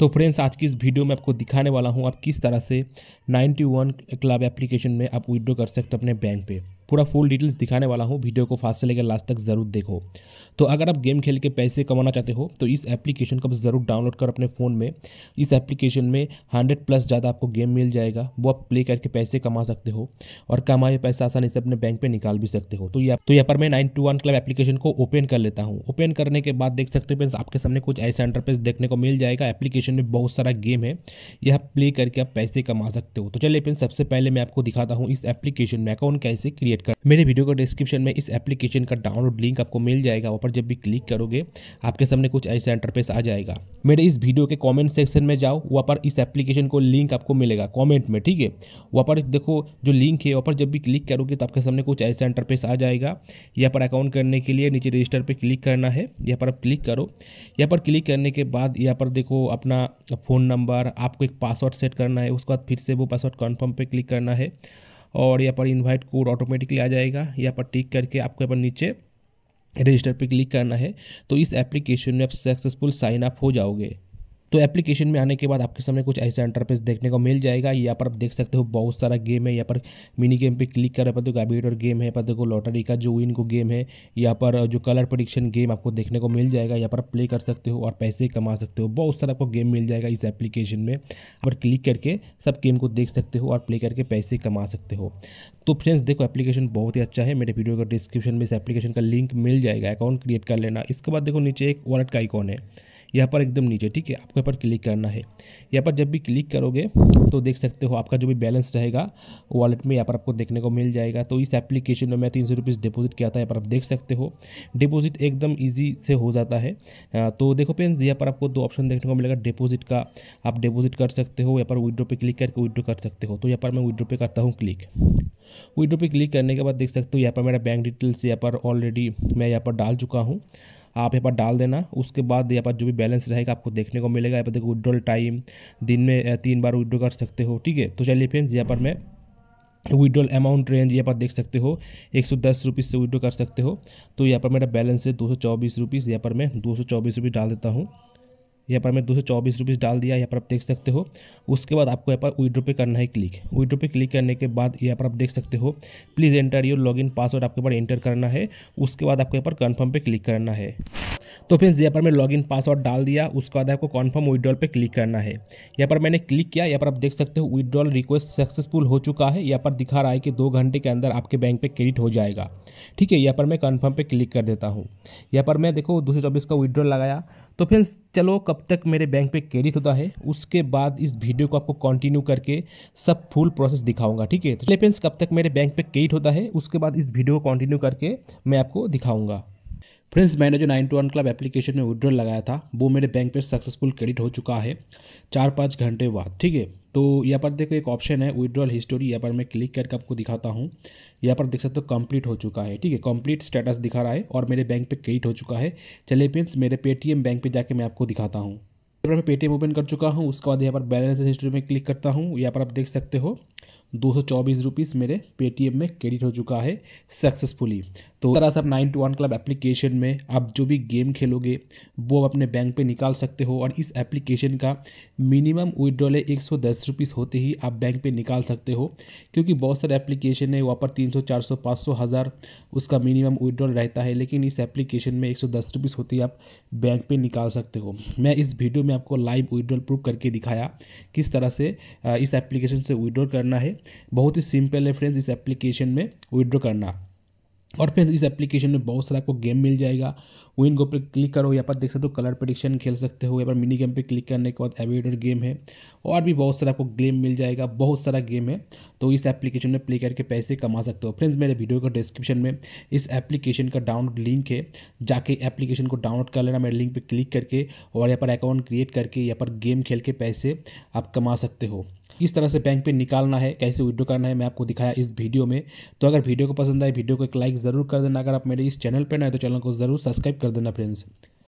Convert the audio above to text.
तो फ्रेंड्स आज की इस वीडियो में आपको दिखाने वाला हूँ आप किस तरह से 91 क्लब एप्लीकेशन में आप विड्रो कर सकते हो अपने बैंक पे पूरा फुल डिटेल्स दिखाने वाला हूँ वीडियो को फास्ट से लेकर लास्ट तक ज़रूर देखो तो अगर आप गेम खेल के पैसे कमाना चाहते हो तो इस एप्लीकेशन को ज़रूर डाउनलोड कर अपने फ़ोन में इस एप्लीकेशन में हंड्रेड प्लस ज़्यादा आपको गेम मिल जाएगा वो आप प्ले करके पैसे कमा सकते हो और कमाए पैसा आसानी से अपने बैंक पर निकाल भी सकते हो तो या तो यहाँ पर मैं nine two one club application को ओपन कर लेता हूँ ओपन करने के बाद देख सकते हो फ्रेंड्स आपके सामने कुछ ऐसा इंटरफेस देखने को मिल जाएगा एप्लीकेशन में बहुत सारा गेम है यह प्ले करके आप पैसे कमा सकते हो तो चलिए फ्रेंड्स सबसे पहले मैं आपको दिखाता हूँ इस एप्लीकेशन में अकाउंट कैसे क्रिएट क्रिएट कर मेरे वीडियो को डिस्क्रिप्शन में इस एप्लीकेशन का डाउनलोड लिंक आपको मिल जाएगा वहाँ पर जब भी क्लिक करोगे आपके सामने कुछ ऐसा इंटरफेस आ जाएगा मेरे इस वीडियो के कॉमेंट सेक्शन में जाओ वहाँ पर इस एप्लीकेशन को लिंक आपको मिलेगा कॉमेंट में ठीक है वहाँ पर देखो जो लिंक है वहाँ पर जब भी क्लिक करोगे तो आपके सामने कुछ ऐसा इंटरफेस आ जाएगा यहाँ पर अकाउंट करने के लिए नीचे रजिस्टर पर क्लिक करना है यहाँ पर आप क्लिक करो यहाँ पर क्लिक करने के बाद यहाँ पर देखो अपना फ़ोन नंबर आपको एक पासवर्ड सेट करना है उसके बाद फिर से वो पासवर्ड कन्फर्म पे क्लिक करना है और यहाँ पर इन्वाइट कोड ऑटोमेटिकली आ जाएगा यहाँ पर टिक करके आपको यहाँ पर नीचे रजिस्टर पे क्लिक करना है तो इस एप्लीकेशन में आप सक्सेसफुल साइन अप हो जाओगे तो एप्लीकेशन में आने के बाद आपके सामने कुछ ऐसा इंटरफेस देखने को मिल जाएगा यहाँ पर आप देख सकते हो बहुत सारा गेम है यहाँ पर मिनी गेम पे क्लिक कर पर देखो एबिटर गेम है पर देखो लॉटरी का जो विन को गेम है यहाँ पर जो कलर प्रोडिक्शन गेम आपको देखने को मिल जाएगा यहाँ पर प्ले कर सकते हो और पैसे कमा सकते हो बहुत सारा आपको गेम मिल जाएगा इस एप्लीकेशन में आप क्लिक करके सब गेम को देख सकते हो और प्ले करके पैसे कमा सकते हो तो फ्रेंड्स देखो एप्लीकेशन बहुत ही अच्छा है मेरे वीडियो का डिस्क्रिप्शन में इस एप्लीकेशन का लिंक मिल जाएगा अकाउंट क्रिएट कर लेना इसके बाद देखो नीचे एक वॉलेट का आइकॉन है यहाँ पर एकदम नीचे ठीक है आपको यहाँ पर क्लिक करना है यहाँ पर जब भी क्लिक करोगे तो देख सकते हो आपका जो भी बैलेंस रहेगा वॉलेट में यहाँ पर आपको देखने को मिल जाएगा तो इस एप्लीकेशन में मैं तीन सौ रुपीज़ डिपोजिट किया था यहाँ पर आप देख सकते हो डिपोजिट एकदम ईजी से हो जाता है तो देखो फ्रेंड्स यहाँ पर आपको दो ऑप्शन देखने को मिलेगा डिपोजिट का आप डिपोजिट कर सकते हो यहाँ पर विड्रो पर क्लिक करके विड्रो कर सकते हो तो यहाँ पर मैं विड्रो पे करता हूँ क्लिक विड्रो पे क्लिक करने के बाद देख सकते हो यहाँ पर मेरा बैंक डिटेल्स यहाँ पर ऑलरेडी मैं यहाँ पर डाल चुका हूँ आप यहाँ पर डाल देना उसके बाद यहाँ पर जो भी बैलेंस रहेगा आपको देखने को मिलेगा यहाँ पर देखो विड्रॉल टाइम दिन में तीन बार विड्रॉ कर सकते हो ठीक है तो चलिए फ्रेंड्स यहाँ पर मैं विड्रॉल अमाउंट रेंज यहाँ पर देख सकते हो एक सौ दस रुपीज़ से विड्रॉ कर सकते हो तो यहाँ पर मेरा बैलेंस है दो सौ चौबीस रुपीज़ यहाँ पर मैं दो सौ चौबीस रुपीज़ डाल देता हूँ यहाँ पर मैंने दो सौ चौबीस रुपीज़ डाल दिया यहाँ पर आप देख सकते हो उसके बाद आपको यहाँ पर विड्रो पे करना है क्लिक विड्रो पे क्लिक करने के बाद यहाँ पर आप देख सकते हो please enter your login password आपके पास एंटर करना है उसके बाद आपको यहाँ पर कन्फर्म पर क्लिक करना है तो फिर यहाँ पर मैं लॉगिन पासवर्ड डाल दिया उसके बाद आपको कॉन्फर्म विड्रॉल पे क्लिक करना है यहाँ पर मैंने क्लिक किया यहाँ पर आप देख सकते हो विड्रॉल रिक्वेस्ट सक्सेसफुल हो चुका है यहाँ पर दिखा रहा है कि दो घंटे के अंदर आपके बैंक पे क्रेडिट हो जाएगा ठीक है यहाँ पर मैं कन्फर्म पर क्लिक कर देता हूँ यहाँ पर मैं देखो दो का विड्रॉल लगाया तो फिर चलो कब तक मेरे बैंक पे क्रेडिट होता है उसके बाद इस वीडियो को आपको कंटिन्यू करके सब फुल प्रोसेस दिखाऊंगा ठीक है तो फ्रेंड्स कब तक मेरे बैंक पे क्रेडिट होता है उसके बाद इस वीडियो को कंटिन्यू करके मैं आपको दिखाऊंगा फ्रेंड्स मैंने जो nine two one club application में विड्रॉल लगाया था वो मेरे बैंक पे सक्सेसफुल क्रेडिट हो चुका है चार पाँच घंटे बाद ठीक है तो यहाँ पर देखो एक ऑप्शन है विड्रॉल हिस्टोरी यहाँ पर मैं क्लिक करके आपको दिखाता हूँ यहाँ पर देख सकते हो कंप्लीट हो चुका है ठीक है कंप्लीट स्टेटस दिखा रहा है और मेरे बैंक पर क्रेडिट हो चुका है चले फ्रेंड्स मेरे पेटीएम बैंक पर जाकर मैं आपको दिखाता हूँ यहाँ पर मैं पेटीएम ओपन कर चुका हूँ उसके बाद यहाँ पर बैलेंस हिस्ट्री में क्लिक करता हूँ यहाँ पर आप देख सकते हो दो सौ चौबीस रुपीज़ मेरे पेटीएम में क्रेडिट हो चुका है सक्सेसफुली तो तरह से आप nine two one club application में आप जो भी गेम खेलोगे वो आप अपने बैंक पे निकाल सकते हो और इस एप्लीकेशन का मिनिमम विड्रॉल एक सौ दस रुपीज़ होते ही आप बैंक पे निकाल सकते हो क्योंकि बहुत सारे एप्लीकेशन है वहाँ पर तीन सौ चार सौ पाँच सौ हज़ार उसका मिनिमम विड्रॉल रहता है लेकिन इस एप्लीकेशन में एक सौ दस रुपीज़ होते ही आप बैंक पर निकाल सकते हो मैं इस वीडियो में आपको लाइव विड्रॉल प्रूफ करके दिखाया किस तरह से इस एप्लीकेशन से विड्रॉल करना करना है बहुत ही सिंपल है फ्रेंड्स इस एप्लीकेशन में विड्रॉ करना और फ्रेंड्स इस एप्लीकेशन में बहुत सारा आपको गेम मिल जाएगा विन गो पर क्लिक करो यहाँ पर देख सकते हो कलर प्रडिक्शन खेल सकते हो यहाँ पर मिनी गेम पे क्लिक करने के बाद एवेडर गेम है और भी बहुत सारा आपको गेम मिल जाएगा बहुत सारा गेम है तो इस एप्लीकेशन में प्ले करके पैसे कमा सकते हो फ्रेंड्स मेरे वीडियो का डिस्क्रिप्शन में इस एप्लीकेशन का डाउनलोड लिंक है जाके एप्लीकेशन को डाउनलोड कर लेना मेरे लिंक पर क्लिक करके और यहाँ पर अकाउंट क्रिएट करके यहाँ पर गेम खेल के पैसे आप कमा सकते हो किस तरह से बैंक पे निकालना है कैसे विड्रो करना है मैं आपको दिखाया इस वीडियो में तो अगर वीडियो को पसंद आए वीडियो को एक लाइक ज़रूर कर देना अगर आप मेरे इस चैनल पर नए तो चैनल को ज़रूर सब्सक्राइब कर देना फ्रेंड्स